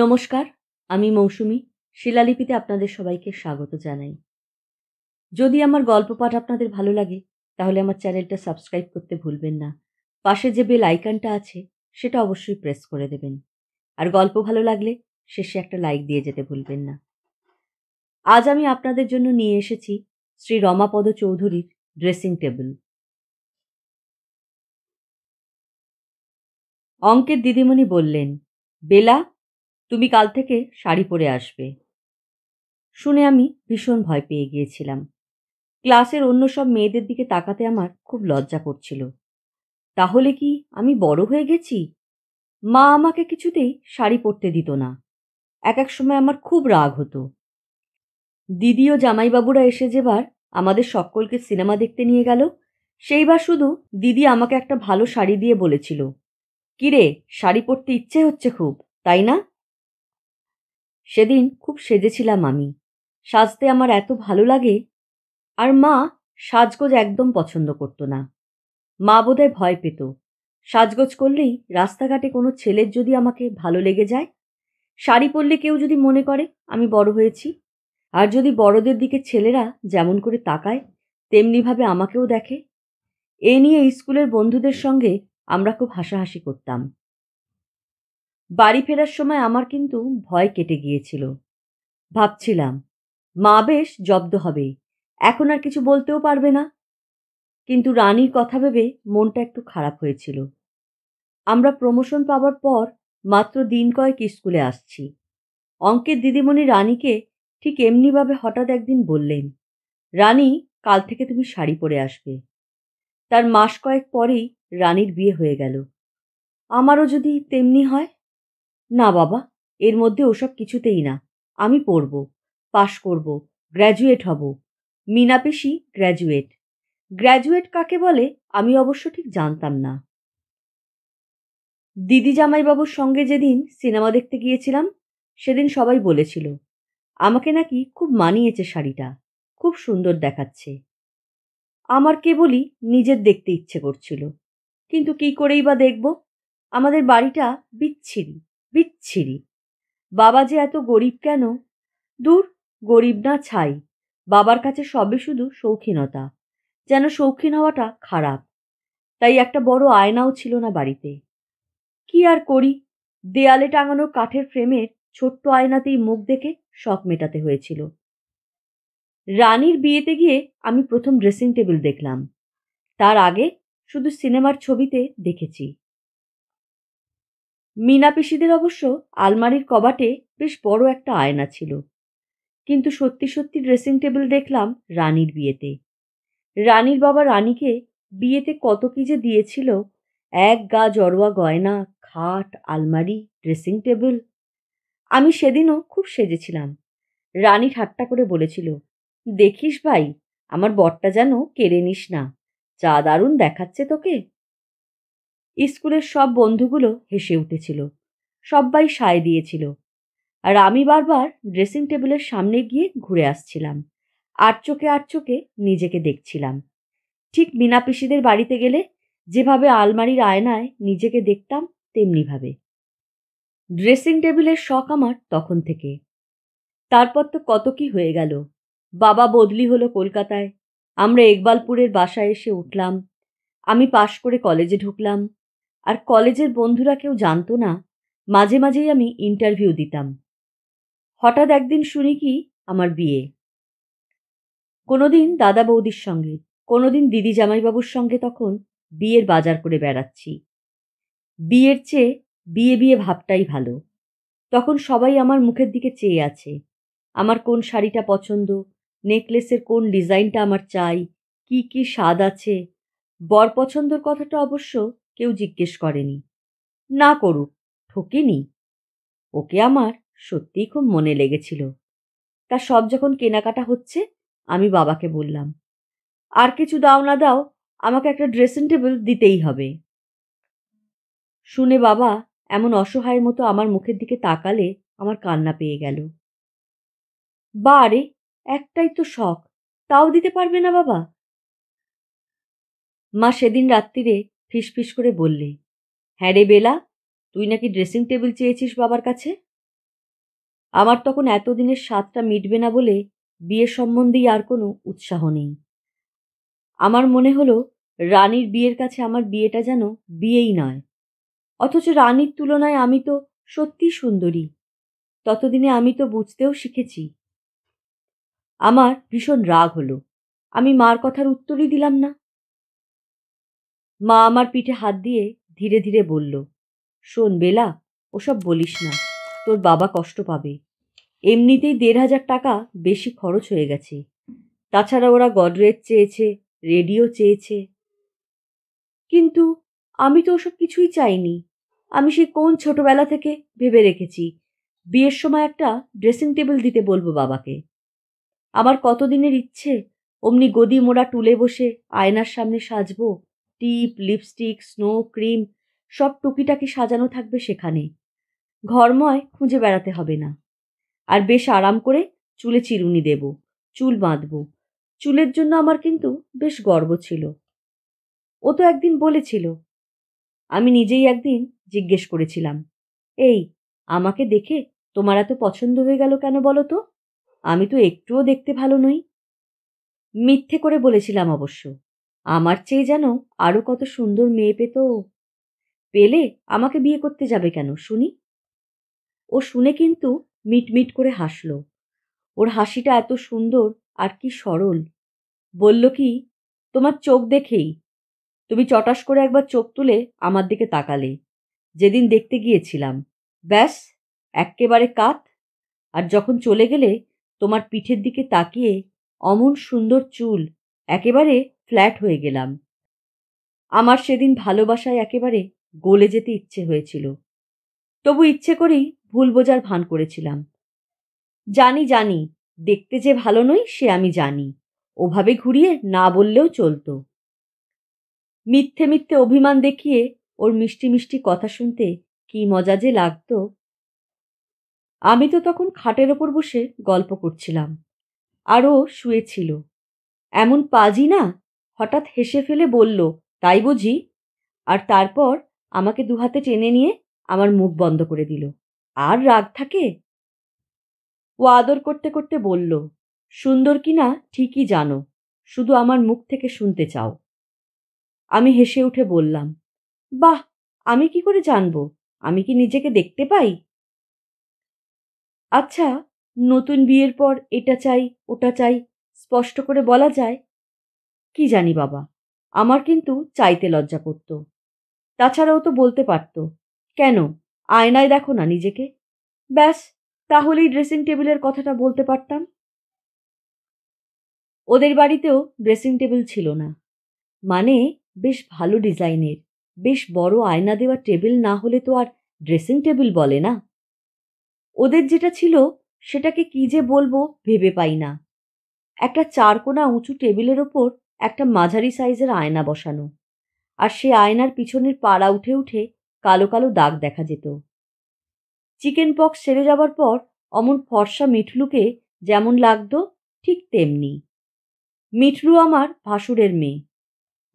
নমস্কার আমি মৌসুমি শিলালিপিতে আপনাদের সবাইকে স্বাগত জানাই যদি আমার গল্প পাঠ আপনাদের ভালো লাগে তাহলে আমার চ্যানেলটা সাবস্ক্রাইব করতে ভুলবেন না পাশে যে বেল আইকনটা আছে সেটা অবশ্যই প্রেস করে দেবেন আর গল্প ভালো লাগলে শেষে একটা লাইক দিয়ে যেতে ভুলবেন না আজ আমি আপনাদের জন্য নিয়ে এসেছি শ্রী রমাপদ চৌধুরীর ড্রেসিং টেবিল অঙ্কের দিদিমণি বললেন বেলা তুমি কাল থেকে শাড়ি পরে আসবে শুনে আমি ভীষণ ভয় পেয়ে গিয়েছিলাম ক্লাসের অন্য সব মেয়েদের দিকে তাকাতে আমার খুব লজ্জা করছিল তাহলে কি আমি বড় হয়ে গেছি মা আমাকে কিছুতেই শাড়ি পরতে দিত না এক এক সময় আমার খুব রাগ হতো দিদি ও জামাইবাবুরা এসে যেবার আমাদের সকলকে সিনেমা দেখতে নিয়ে গেল সেইবার শুধু দিদি আমাকে একটা ভালো শাড়ি দিয়ে বলেছিল কিরে শাড়ি পরতে ইচ্ছে হচ্ছে খুব তাই না সেদিন খুব সেজেছিলাম আমি সাজতে আমার এত ভালো লাগে আর মা সাজগোজ একদম পছন্দ করত না মা বোধহয় ভয় পেত সাজগোজ করলেই রাস্তাঘাটে কোনো ছেলের যদি আমাকে ভালো লেগে যায় শাড়ি পরলে কেউ যদি মনে করে আমি বড় হয়েছি আর যদি বড়দের দিকে ছেলেরা যেমন করে তাকায় তেমনিভাবে আমাকেও দেখে এ নিয়ে স্কুলের বন্ধুদের সঙ্গে আমরা খুব হাসাহাসি করতাম বাড়ি ফেরার সময় আমার কিন্তু ভয় কেটে গিয়েছিল ভাবছিলাম মা বেশ জব্দ হবে এখন আর কিছু বলতেও পারবে না কিন্তু রানীর কথা ভেবে মনটা একটু খারাপ হয়েছিল আমরা প্রমোশন পাওয়ার পর মাত্র দিন কয়েক স্কুলে আসছি অঙ্কের দিদিমণি রানীকে ঠিক এমনিভাবে হঠাৎ একদিন বললেন রানী কাল থেকে তুমি শাড়ি পরে আসবে তার মাস কয়েক পরেই রানীর বিয়ে হয়ে গেল আমারও যদি তেমনি হয় না বাবা এর মধ্যে ওসব কিছুতেই না আমি পড়ব পাশ করব গ্র্যাজুয়েট হব মিনা পেশি গ্র্যাজুয়েট গ্র্যাজুয়েট কাকে বলে আমি অবশ্য ঠিক জানতাম না দিদি জামাইবাবুর সঙ্গে যেদিন সিনেমা দেখতে গিয়েছিলাম সেদিন সবাই বলেছিল আমাকে নাকি খুব মানিয়েছে শাড়িটা খুব সুন্দর দেখাচ্ছে আমার কেবলই নিজের দেখতে ইচ্ছে করছিল কিন্তু কি করেই বা দেখব আমাদের বাড়িটা বিচ্ছিরি বিচ্ছিরি বাবা যে এত গরিব কেন দূর গরিব না ছাই বাবার কাছে সবে শুধু শৌখিনতা যেন শৌখিন হওয়াটা খারাপ তাই একটা বড় আয়নাও ছিল না বাড়িতে কি আর করি দেয়ালে টাঙানো কাঠের ফ্রেমের ছোট্ট আয়নাতেই মুখ দেখে শখ মেটাতে হয়েছিল রানীর বিয়েতে গিয়ে আমি প্রথম ড্রেসিং টেবিল দেখলাম তার আগে শুধু সিনেমার ছবিতে দেখেছি মিনা পিসিদের অবশ্য আলমারির কবাটে বেশ বড় একটা আয়না ছিল কিন্তু সত্যি সত্যি ড্রেসিং টেবিল দেখলাম রানীর বিয়েতে রানীর বাবা রানীকে বিয়েতে কত কি যে দিয়েছিল এক গা জড়োয়া গয়না খাট আলমারি ড্রেসিং টেবিল আমি সেদিনও খুব সেজেছিলাম রানী ঠাট্টা করে বলেছিল দেখিস ভাই আমার বরটা যেন কেড়ে নিস না যা দারুণ দেখাচ্ছে তোকে স্কুলের সব বন্ধুগুলো হেসে উঠেছিল সবাই সায় দিয়েছিল আর আমি বারবার ড্রেসিং টেবিলের সামনে গিয়ে ঘুরে আসছিলাম আর চোখে আর চোখে নিজেকে দেখছিলাম ঠিক মিনা পিসিদের বাড়িতে গেলে যেভাবে আলমারির আয়নায় নিজেকে দেখতাম তেমনিভাবে ড্রেসিং টেবিলের শখ আমার তখন থেকে তারপর তো কত কি হয়ে গেল বাবা বদলি হলো কলকাতায় আমরা একবালপুরের বাসায় এসে উঠলাম আমি পাশ করে কলেজে ঢুকলাম আর কলেজের বন্ধুরা কেউ জানতো না মাঝে মাঝেই আমি ইন্টারভিউ দিতাম হঠাৎ একদিন শুনি কি আমার বিয়ে কোনোদিন দাদা বৌদির সঙ্গে কোনোদিন দিদি জামাইবাবুর সঙ্গে তখন বিয়ের বাজার করে বেড়াচ্ছি বিয়ের চেয়ে বিয়ে বিয়ে ভাবটাই ভালো তখন সবাই আমার মুখের দিকে চেয়ে আছে আমার কোন শাড়িটা পছন্দ নেকলেসের কোন ডিজাইনটা আমার চাই কি কি স্বাদ আছে বর পছন্দর কথাটা অবশ্য কেউ জিজ্ঞেস করেনি না করুক ঠকিনি ওকে আমার সত্যিই খুব মনে লেগেছিল তা সব যখন কেনাকাটা হচ্ছে আমি বাবাকে বললাম আর কিছু দাও না দাও আমাকে একটা ড্রেসিং টেবিল দিতেই হবে শুনে বাবা এমন অসহায়ের মতো আমার মুখের দিকে তাকালে আমার কান্না পেয়ে গেল বা আরে একটাই তো শখ তাও দিতে পারবে না বাবা মা সেদিন রাত্রিরে ফিসফিস করে বললি হ্যাঁ রে বেলা তুই নাকি ড্রেসিং টেবিল চেয়েছিস বাবার কাছে আমার তখন এতদিনের স্বাদটা মিটবে না বলে বিয়ে সম্বন্ধেই আর কোনো উৎসাহ নেই আমার মনে হলো রানীর বিয়ের কাছে আমার বিয়েটা যেন বিয়েই নয় অথচ রানীর তুলনায় আমি তো সত্যি সুন্দরী ততদিনে আমি তো বুঝতেও শিখেছি আমার ভীষণ রাগ হলো আমি মার কথার উত্তরই দিলাম না মা আমার পিঠে হাত দিয়ে ধীরে ধীরে বলল শোন বেলা ওসব বলিস না তোর বাবা কষ্ট পাবে এমনিতেই দেড় হাজার টাকা বেশি খরচ হয়ে গেছে তাছাড়া ওরা গডরেজ চেয়েছে রেডিও চেয়েছে কিন্তু আমি তো ওসব কিছুই চাইনি আমি সে কোন ছোটবেলা থেকে ভেবে রেখেছি বিয়ের সময় একটা ড্রেসিং টেবিল দিতে বলবো বাবাকে আমার কতদিনের ইচ্ছে অমনি গদি মোড়া টুলে বসে আয়নার সামনে সাজবো টিপ লিপস্টিক স্নো ক্রিম সব টুকিটাকি সাজানো থাকবে সেখানে ঘরময় খুঁজে বেড়াতে হবে না আর বেশ আরাম করে চুলে চিরুনি দেব চুল বাঁধব চুলের জন্য আমার কিন্তু বেশ গর্ব ছিল ও তো একদিন বলেছিল আমি নিজেই একদিন জিজ্ঞেস করেছিলাম এই আমাকে দেখে তোমার এত পছন্দ হয়ে গেল কেন বলো তো আমি তো একটুও দেখতে ভালো নই মিথ্যে করে বলেছিলাম অবশ্য আমার চেয়ে যেন আরও কত সুন্দর মেয়ে পেত পেলে আমাকে বিয়ে করতে যাবে কেন শুনি ও শুনে কিন্তু মিটমিট করে হাসল ওর হাসিটা এত সুন্দর আর কি সরল বলল কি তোমার চোখ দেখেই তুমি চটাস করে একবার চোখ তুলে আমার দিকে তাকালে যেদিন দেখতে গিয়েছিলাম ব্যাস একেবারে কাত আর যখন চলে গেলে তোমার পিঠের দিকে তাকিয়ে অমন সুন্দর চুল একেবারে ফ্ল্যাট হয়ে গেলাম আমার সেদিন ভালোবাসায় একেবারে গলে যেতে ইচ্ছে হয়েছিল তবু ইচ্ছে করেই ভুল বোঝার ভান করেছিলাম জানি জানি দেখতে যে ভালো নই সে আমি জানি ওভাবে ঘুরিয়ে না বললেও চলতো মিথ্যে মিথ্যে অভিমান দেখিয়ে ওর মিষ্টি মিষ্টি কথা শুনতে কি মজা যে লাগত আমি তো তখন খাটের ওপর বসে গল্প করছিলাম আরও শুয়েছিল এমন পাজি না হঠাৎ হেসে ফেলে বলল তাই বুঝি আর তারপর আমাকে দুহাতে টেনে নিয়ে আমার মুখ বন্ধ করে দিল আর রাগ থাকে ও আদর করতে করতে বলল সুন্দর কিনা ঠিকই জানো শুধু আমার মুখ থেকে শুনতে চাও আমি হেসে উঠে বললাম বাহ আমি কি করে জানবো আমি কি নিজেকে দেখতে পাই আচ্ছা নতুন বিয়ের পর এটা চাই ওটা চাই স্পষ্ট করে বলা যায় কি জানি বাবা আমার কিন্তু চাইতে লজ্জা করত তাছাড়াও তো বলতে পারত কেন আয়নায় দেখো না নিজেকে ব্যাস তাহলেই ড্রেসিং টেবিলের কথাটা বলতে পারতাম ওদের বাড়িতেও ড্রেসিং টেবিল ছিল না মানে বেশ ভালো ডিজাইনের বেশ বড় আয়না দেওয়া টেবিল না হলে তো আর ড্রেসিং টেবিল বলে না ওদের যেটা ছিল সেটাকে কি যে বলবো ভেবে পাই না একটা চারকোনা উঁচু টেবিলের ওপর একটা মাঝারি সাইজের আয়না বসানো আর সে আয়নার পিছনের পাড়া উঠে উঠে কালো কালো দাগ দেখা যেত চিকেন পক্স সেরে যাবার পর অমন ফর্সা মিঠলুকে যেমন লাগতো ঠিক তেমনি মিঠলু আমার ভাসুরের মেয়ে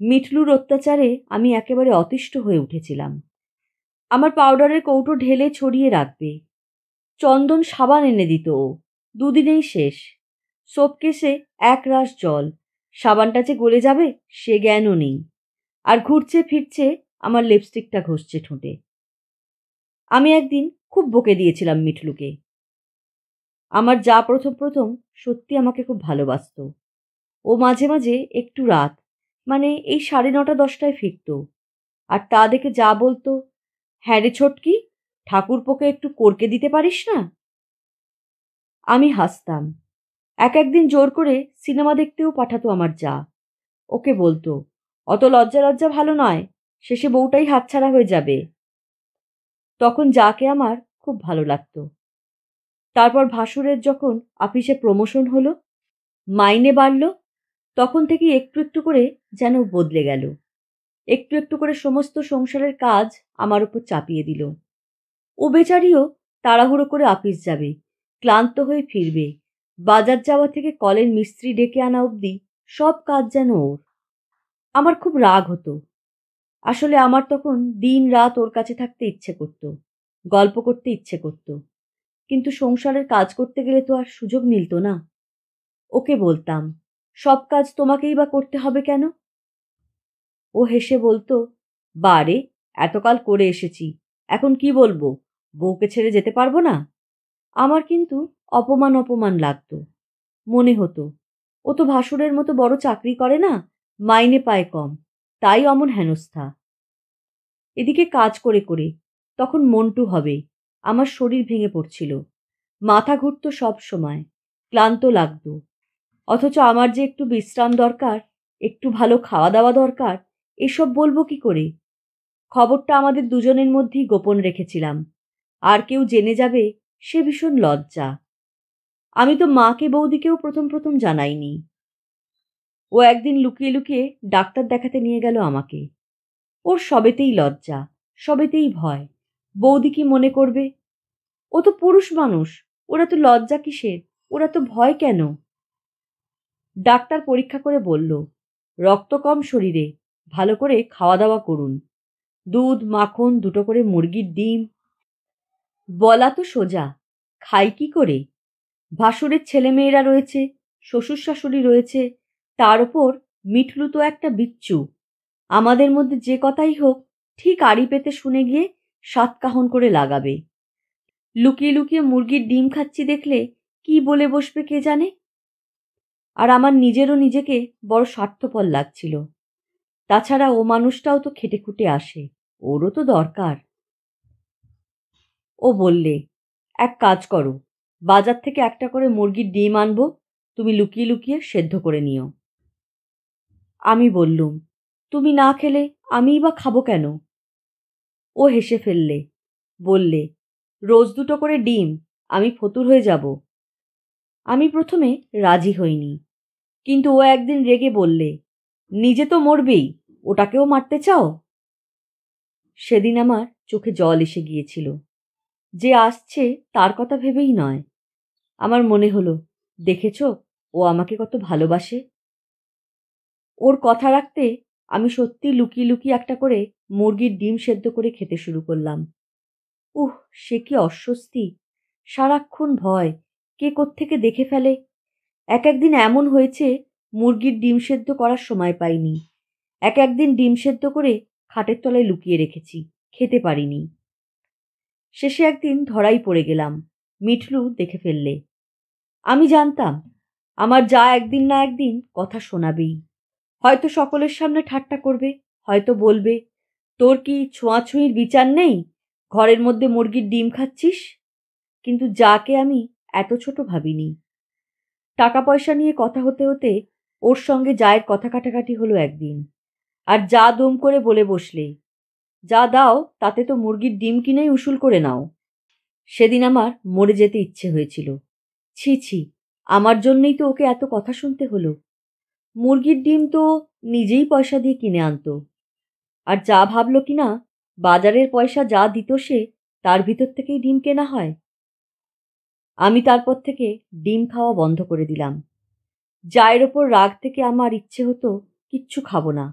মিঠলুর অত্যাচারে আমি একেবারে অতিষ্ঠ হয়ে উঠেছিলাম আমার পাউডারের কৌটো ঢেলে ছড়িয়ে রাখবে চন্দন সাবান এনে দিত ও দুদিনেই শেষ সোপকেসে এক রাস জল সাবানটা যে গলে যাবে সে জ্ঞানও নেই আর ঘুরছে ফিরছে আমার লিপস্টিকটা ঘষছে ঠোঁটে আমি একদিন খুব বকে দিয়েছিলাম মিঠলুকে আমার যা প্রথম প্রথম সত্যি আমাকে খুব ভালোবাসত ও মাঝে মাঝে একটু রাত মানে এই সাড়ে নটা দশটায় ফিরত আর তা দেখে যা বলতো হ্যাঁ রে ছটকি ঠাকুরপোকে একটু করকে দিতে পারিস না আমি হাসতাম এক একদিন জোর করে সিনেমা দেখতেও পাঠাতো আমার যা ওকে বলতো অত লজ্জা লজ্জা ভালো নয় শেষে বউটাই হাতছাড়া হয়ে যাবে তখন যাকে আমার খুব ভালো লাগত তারপর ভাসুরের যখন আপিসে প্রমোশন হলো মাইনে বাড়ল তখন থেকে একটু একটু করে যেন বদলে গেল একটু একটু করে সমস্ত সংসারের কাজ আমার উপর চাপিয়ে দিল ও বেচারিও তাড়াহুড়ো করে আপিস যাবে ক্লান্ত হয়ে ফিরবে বাজার যাওয়া থেকে কলের মিস্ত্রি ডেকে আনা অবধি সব কাজ যেন ওর আমার খুব রাগ হতো আসলে আমার তখন দিন রাত ওর কাছে থাকতে ইচ্ছে করত গল্প করতে ইচ্ছে করত কিন্তু সংসারের কাজ করতে গেলে তো আর সুযোগ মিলত না ওকে বলতাম সব কাজ তোমাকেই বা করতে হবে কেন ও হেসে বলতো বারে এতকাল করে এসেছি এখন কি বলবো বউকে ছেড়ে যেতে পারবো না আমার কিন্তু অপমান অপমান লাগত মনে হতো ও তো ভাসুরের মতো বড় চাকরি করে না মাইনে পায় কম তাই অমন হেনস্থা এদিকে কাজ করে করে তখন মন্টু হবে আমার শরীর ভেঙে পড়ছিল মাথা ঘুরত সব সময় ক্লান্ত লাগত অথচ আমার যে একটু বিশ্রাম দরকার একটু ভালো খাওয়া দাওয়া দরকার এসব বলবো কি করে খবরটা আমাদের দুজনের মধ্যেই গোপন রেখেছিলাম আর কেউ জেনে যাবে সে ভীষণ লজ্জা আমি তো মাকে বৌদিকেও প্রথম প্রথম জানাইনি ও একদিন লুকিয়ে লুকিয়ে ডাক্তার দেখাতে নিয়ে গেল আমাকে ওর সবেতেই লজ্জা সবেতেই ভয় বৌদি কি মনে করবে ও তো পুরুষ মানুষ ওরা তো লজ্জা কিসের ওরা তো ভয় কেন ডাক্তার পরীক্ষা করে বলল রক্ত কম শরীরে ভালো করে খাওয়া দাওয়া করুন দুধ মাখন দুটো করে মুরগির ডিম বলা তো সোজা খাই কি করে ভাসুরের ছেলেমেয়েরা রয়েছে শ্বশুর শাশুড়ি রয়েছে তার ওপর মিঠলু তো একটা বিচ্ছু আমাদের মধ্যে যে কথাই হোক ঠিক আড়ি পেতে শুনে গিয়ে সাতকাহন করে লাগাবে লুকিয়ে লুকিয়ে মুরগির ডিম খাচ্ছি দেখলে কি বলে বসবে কে জানে আর আমার নিজেরও নিজেকে বড় স্বার্থপর লাগছিল তাছাড়া ও মানুষটাও তো খেটে খুটে আসে ওরও তো দরকার ও বললে এক কাজ করো বাজার থেকে একটা করে মুরগির ডিম আনবো তুমি লুকিয়ে লুকিয়ে সেদ্ধ করে নিও আমি বললুম তুমি না খেলে আমিই বা খাবো কেন ও হেসে ফেললে বললে রোজ দুটো করে ডিম আমি ফতুর হয়ে যাব আমি প্রথমে রাজি হইনি কিন্তু ও একদিন রেগে বললে নিজে তো মরবেই ওটাকেও মারতে চাও সেদিন আমার চোখে জল এসে গিয়েছিল যে আসছে তার কথা ভেবেই নয় আমার মনে হলো দেখেছ ও আমাকে কত ভালোবাসে ওর কথা রাখতে আমি সত্যি লুকিয়ে লুকিয়ে একটা করে মুরগির ডিম সেদ্ধ করে খেতে শুরু করলাম উহ সে কি অস্বস্তি সারাক্ষণ ভয় কে কোত্থেকে দেখে ফেলে এক একদিন এমন হয়েছে মুরগির ডিম সেদ্ধ করার সময় পাইনি এক একদিন ডিম সেদ্ধ করে খাটের তলায় লুকিয়ে রেখেছি খেতে পারিনি শেষে একদিন ধরাই পড়ে গেলাম মিঠলু দেখে ফেললে আমি জানতাম আমার যা একদিন না একদিন কথা শোনাবেই হয়তো সকলের সামনে ঠাট্টা করবে হয়তো বলবে তোর কি ছোঁয়াছুঁয়ির বিচার নেই ঘরের মধ্যে মুরগির ডিম খাচ্ছিস কিন্তু যাকে আমি এত ছোট ভাবিনি টাকা পয়সা নিয়ে কথা হতে হতে ওর সঙ্গে যায়ের কথা কাটাকাটি হলো একদিন আর যা দম করে বলে বসলে যা দাও তাতে তো মুরগির ডিম কিনেই উসুল করে নাও সেদিন আমার মরে যেতে ইচ্ছে হয়েছিল ছি ছি আমার জন্যই তো ওকে এত কথা শুনতে হলো মুরগির ডিম তো নিজেই পয়সা দিয়ে কিনে আনত আর যা ভাবলো কিনা বাজারের পয়সা যা দিত সে তার ভিতর থেকেই ডিম কেনা হয় আমি তারপর থেকে ডিম খাওয়া বন্ধ করে দিলাম যায়ের ওপর রাগ থেকে আমার ইচ্ছে হতো কিচ্ছু খাবো না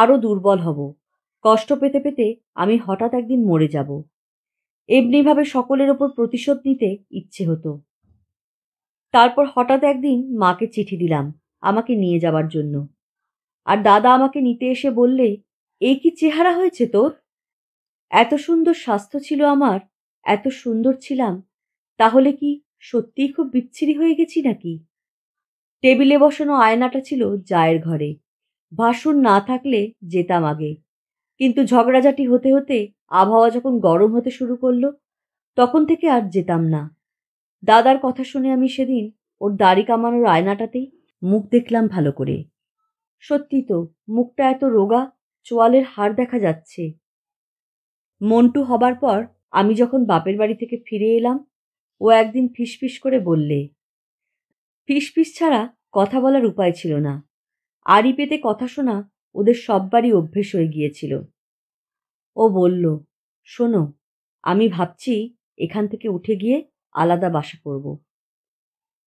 আরও দুর্বল হব কষ্ট পেতে পেতে আমি হঠাৎ একদিন মরে যাব এমনিভাবে সকলের ওপর প্রতিশোধ নিতে ইচ্ছে হতো তারপর হঠাৎ একদিন মাকে চিঠি দিলাম আমাকে নিয়ে যাবার জন্য আর দাদা আমাকে নিতে এসে বললে এই কি চেহারা হয়েছে তোর এত সুন্দর স্বাস্থ্য ছিল আমার এত সুন্দর ছিলাম তাহলে কি সত্যিই খুব বিচ্ছিরি হয়ে গেছি নাকি টেবিলে বসানো আয়নাটা ছিল জায়ের ঘরে ভাসুর না থাকলে যেতাম আগে কিন্তু ঝগড়াঝাটি হতে হতে আবহাওয়া যখন গরম হতে শুরু করল তখন থেকে আর যেতাম না দাদার কথা শুনে আমি সেদিন ওর দাড়ি কামানোর আয়নাটাতেই মুখ দেখলাম ভালো করে সত্যি তো মুখটা এত রোগা চোয়ালের হাড় দেখা যাচ্ছে মন্টু হবার পর আমি যখন বাপের বাড়ি থেকে ফিরে এলাম ও একদিন ফিসফিস করে বললে ফিসফিস ছাড়া কথা বলার উপায় ছিল না আড়ি পেতে কথা শোনা ওদের সববারই অভ্যেস হয়ে গিয়েছিল ও বলল শোনো আমি ভাবছি এখান থেকে উঠে গিয়ে আলাদা বাসা করব।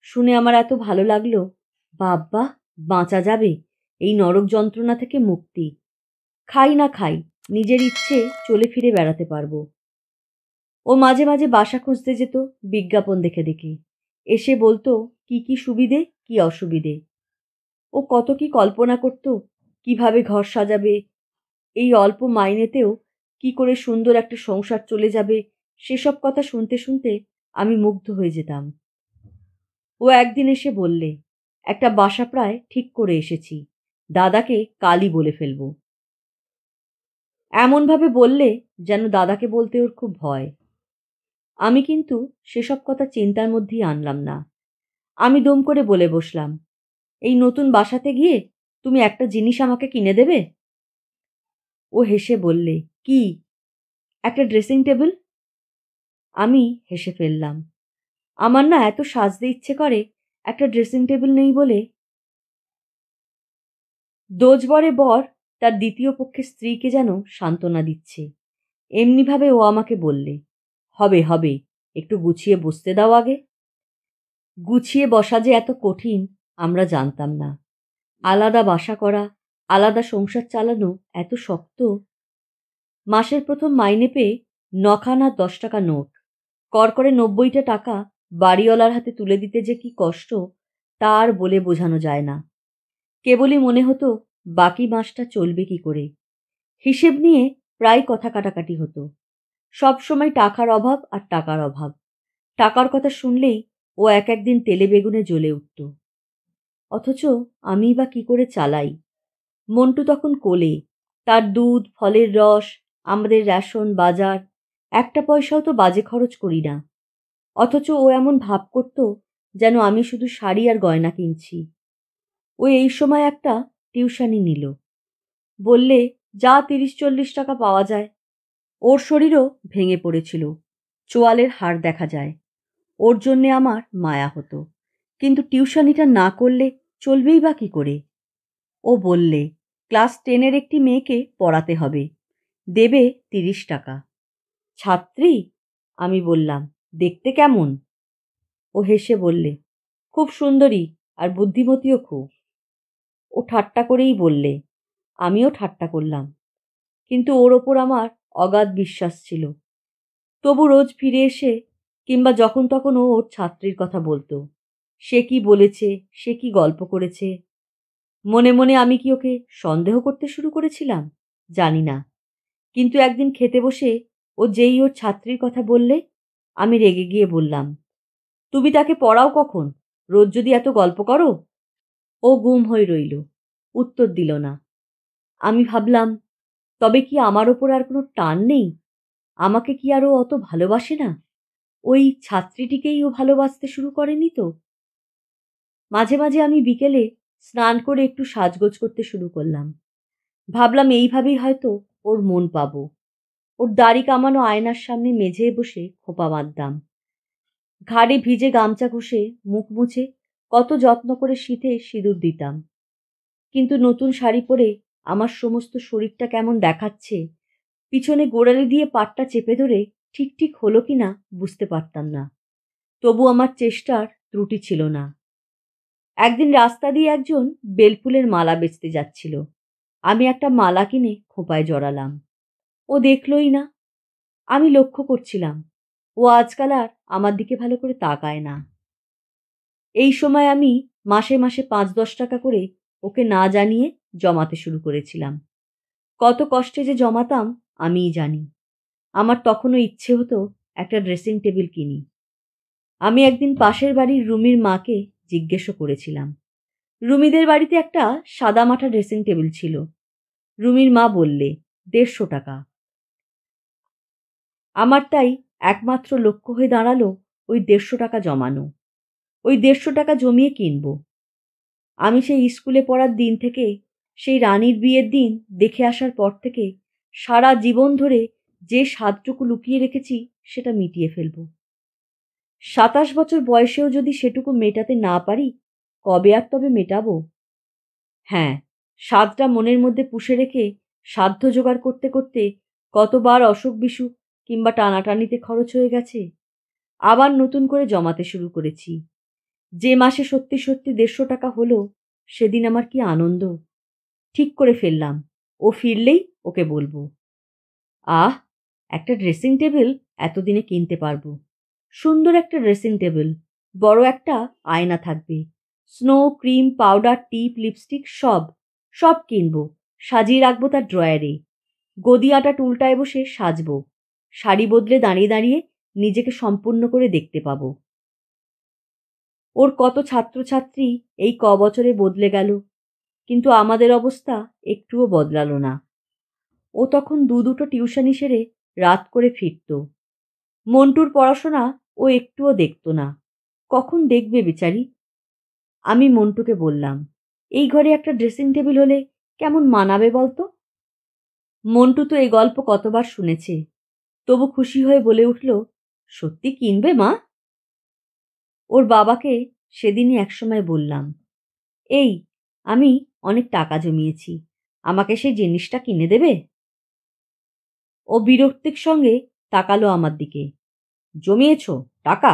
শুনে আমার এত ভালো লাগলো বাব্বা বাঁচা যাবে এই নরক যন্ত্রণা থেকে মুক্তি খাই না খাই নিজের ইচ্ছে চলে ফিরে বেড়াতে পারবো ও মাঝে মাঝে বাসা খুঁজতে যেত বিজ্ঞাপন দেখে দেখে এসে বলতো কি কি সুবিধে কি অসুবিধে ও কত কি কল্পনা করত কিভাবে ঘর সাজাবে এই অল্প মাইনেতেও কি করে সুন্দর একটা সংসার চলে যাবে সেসব কথা শুনতে শুনতে আমি মুগ্ধ হয়ে যেতাম ও একদিন এসে বললে একটা বাসা প্রায় ঠিক করে এসেছি দাদাকে কালই বলে ফেলব এমনভাবে বললে যেন দাদাকে বলতে ওর খুব ভয় আমি কিন্তু সেসব কথা চিন্তার মধ্যেই আনলাম না আমি দম করে বলে বসলাম এই নতুন বাসাতে গিয়ে তুমি একটা জিনিস আমাকে কিনে দেবে ও হেসে বললে কি একটা ড্রেসিং টেবিল আমি হেসে ফেললাম আমার না এত সাজতে ইচ্ছে করে একটা ড্রেসিং টেবিল নেই বলে দোজবরে বর তার দ্বিতীয় পক্ষের স্ত্রীকে যেন সান্ত্বনা দিচ্ছে এমনিভাবে ও আমাকে বললে হবে হবে একটু গুছিয়ে বসতে দাও আগে গুছিয়ে বসা যে এত কঠিন আমরা জানতাম না আলাদা বাসা করা আলাদা সংসার চালানো এত শক্ত মাসের প্রথম মাইনে পেয়ে নখানা দশ টাকা নোট কর করে নব্বইটা টাকা বাড়িওয়ালার হাতে তুলে দিতে যে কি কষ্ট তার বলে বোঝানো যায় না কেবলই মনে হতো বাকি মাসটা চলবে কি করে হিসেব নিয়ে প্রায় কথা কাটাকাটি হতো সব সময় টাকার অভাব আর টাকার অভাব টাকার কথা শুনলেই ও এক একদিন তেলে বেগুনে জ্বলে উঠত অথচ আমি বা কি করে চালাই মন্টু তখন কোলে তার দুধ ফলের রস আমাদের রেশন বাজার একটা পয়সাও তো বাজে খরচ করি না অথচ ও এমন ভাব করত যেন আমি শুধু শাড়ি আর গয়না কিনছি ও এই সময় একটা টিউশানি নিল বললে যা তিরিশ চল্লিশ টাকা পাওয়া যায় ওর শরীরও ভেঙে পড়েছিল চোয়ালের হাড় দেখা যায় ওর জন্যে আমার মায়া হতো কিন্তু টিউশানিটা না করলে চলবেই বা কী করে ও বললে ক্লাস টেনের একটি মেয়েকে পড়াতে হবে দেবে তিরিশ টাকা ছাত্রী আমি বললাম দেখতে কেমন ও হেসে বললে খুব সুন্দরী আর বুদ্ধিমতীও খুব ও ঠাট্টা করেই বললে আমিও ঠাট্টা করলাম কিন্তু ওর ওপর আমার অগাধ বিশ্বাস ছিল তবু রোজ ফিরে এসে কিংবা যখন তখন ও ওর ছাত্রীর কথা বলতো সে কি বলেছে সে কি গল্প করেছে মনে মনে আমি কি ওকে সন্দেহ করতে শুরু করেছিলাম জানি না কিন্তু একদিন খেতে বসে ও যেই ওর ছাত্রীর কথা বললে আমি রেগে গিয়ে বললাম তুমি তাকে পড়াও কখন রোজ যদি এত গল্প করো ও গুম হয়ে রইল উত্তর দিল না আমি ভাবলাম তবে কি আমার ওপর আর কোনো টান নেই আমাকে কি আরও অত ভালোবাসে না ওই ছাত্রীটিকেই ও ভালোবাসতে শুরু করেনি তো মাঝে মাঝে আমি বিকেলে স্নান করে একটু সাজগোজ করতে শুরু করলাম ভাবলাম এইভাবেই হয়তো ওর মন পাবো ওর দাড়ি কামানো আয়নার সামনে মেঝে বসে খোপা মারতাম ঘাড়ে ভিজে গামছা ঘষে মুখ মুছে কত যত্ন করে শীতে সিঁদুর দিতাম কিন্তু নতুন শাড়ি পরে আমার সমস্ত শরীরটা কেমন দেখাচ্ছে পিছনে গোড়ালি দিয়ে পাটটা চেপে ধরে ঠিক ঠিক হলো কি না বুঝতে পারতাম না তবু আমার চেষ্টার ত্রুটি ছিল না একদিন রাস্তা দিয়ে একজন বেলফুলের মালা বেচতে যাচ্ছিল আমি একটা মালা কিনে খোঁপায় জড়ালাম ও দেখলই না আমি লক্ষ্য করছিলাম ও আজকাল আর আমার দিকে ভালো করে তাকায় না এই সময় আমি মাসে মাসে পাঁচ দশ টাকা করে ওকে না জানিয়ে জমাতে শুরু করেছিলাম কত কষ্টে যে জমাতাম আমিই জানি আমার তখনও ইচ্ছে হতো একটা ড্রেসিং টেবিল কিনি আমি একদিন পাশের বাড়ির রুমির মাকে জিজ্ঞেসও করেছিলাম রুমিদের বাড়িতে একটা সাদামাঠা ড্রেসিং টেবিল ছিল রুমির মা বললে দেড়শো টাকা আমার তাই একমাত্র লক্ষ্য হয়ে দাঁড়ালো ওই দেড়শো টাকা জমানো ওই দেড়শো টাকা জমিয়ে কিনব আমি সেই স্কুলে পড়ার দিন থেকে সেই রানীর বিয়ের দিন দেখে আসার পর থেকে সারা জীবন ধরে যে স্বাদটুকু লুকিয়ে রেখেছি সেটা মিটিয়ে ফেলবো সাতাশ বছর বয়সেও যদি সেটুকু মেটাতে না পারি কবে আর তবে মেটাবো হ্যাঁ সাতটা মনের মধ্যে পুষে রেখে সাধ্য জোগাড় করতে করতে কতবার অসুখ বিসুখ কিংবা টানাটানিতে খরচ হয়ে গেছে আবার নতুন করে জমাতে শুরু করেছি যে মাসে সত্যি সত্যি দেড়শো টাকা হলো সেদিন আমার কি আনন্দ ঠিক করে ফেললাম ও ফিরলেই ওকে বলবো আহ একটা ড্রেসিং টেবিল এতদিনে কিনতে পারবো সুন্দর একটা ড্রেসিং টেবিল বড় একটা আয়না থাকবে স্নো ক্রিম পাউডার টিপ লিপস্টিক সব সব কিনবো সাজিয়ে রাখবো তার ড্রয়ারে গদি আটা টুলটায় বসে সাজবো শাড়ি বদলে দাঁড়িয়ে দাঁড়িয়ে নিজেকে সম্পূর্ণ করে দেখতে পাবো ওর কত ছাত্রছাত্রী এই ক বছরে বদলে গেল কিন্তু আমাদের অবস্থা একটুও বদলালো না ও তখন দু দুটো টিউশন সেরে রাত করে ফিরত মন্টুর পড়াশোনা ও একটুও দেখত না কখন দেখবে বেচারি আমি মন্টুকে বললাম এই ঘরে একটা ড্রেসিং টেবিল হলে কেমন মানাবে বলতো মন্টু তো এই গল্প কতবার শুনেছে তবু খুশি হয়ে বলে উঠল সত্যি কিনবে মা ওর বাবাকে সেদিনই একসময় বললাম এই আমি অনেক টাকা জমিয়েছি আমাকে সেই জিনিসটা কিনে দেবে ও বিরক্তির সঙ্গে তাকালো আমার দিকে জমিয়েছ টাকা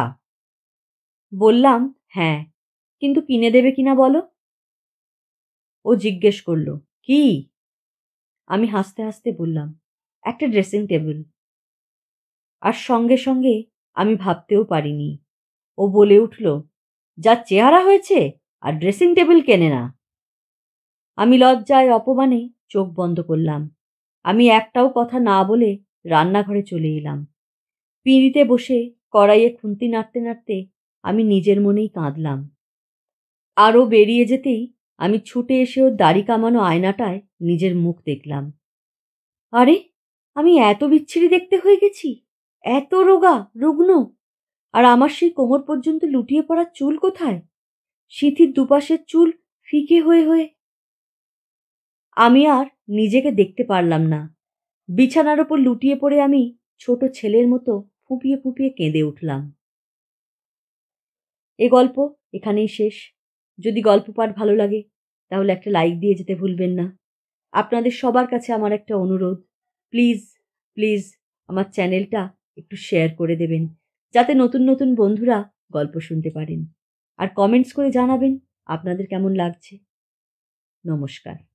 বললাম হ্যাঁ কিন্তু কিনে দেবে কিনা বলো ও জিজ্ঞেস করল কি আমি হাসতে হাসতে বললাম একটা ড্রেসিং টেবিল আর সঙ্গে সঙ্গে আমি ভাবতেও পারিনি ও বলে উঠল যা চেহারা হয়েছে আর ড্রেসিং টেবিল কেনে না আমি লজ্জায় অপমানে চোখ বন্ধ করলাম আমি একটাও কথা না বলে রান্নাঘরে চলে এলাম পিঁড়িতে বসে কড়াইয়ে খুন্তি নাড়তে নাড়তে আমি নিজের মনেই কাঁদলাম আরও বেরিয়ে যেতেই আমি ছুটে এসে ওর দাড়ি কামানো আয়নাটায় নিজের মুখ দেখলাম আরে আমি এত বিচ্ছিরি দেখতে হয়ে গেছি এত রোগা রুগ্ন আর আমার সেই কোমর পর্যন্ত লুটিয়ে পড়া চুল কোথায় সিঁথির দুপাশের চুল ফিকে হয়ে হয়ে আমি আর নিজেকে দেখতে পারলাম না বিছানার ওপর লুটিয়ে পড়ে আমি ছোট ছেলের মতো ফুপিয়ে ফুপিয়ে কেঁদে উঠলাম এ গল্প এখানেই শেষ যদি গল্প পাঠ ভালো লাগে তাহলে একটা লাইক দিয়ে যেতে ভুলবেন না আপনাদের সবার কাছে আমার একটা অনুরোধ প্লিজ প্লিজ আমার চ্যানেলটা একটু শেয়ার করে দেবেন যাতে নতুন নতুন বন্ধুরা গল্প শুনতে পারেন আর কমেন্টস করে জানাবেন আপনাদের কেমন লাগছে নমস্কার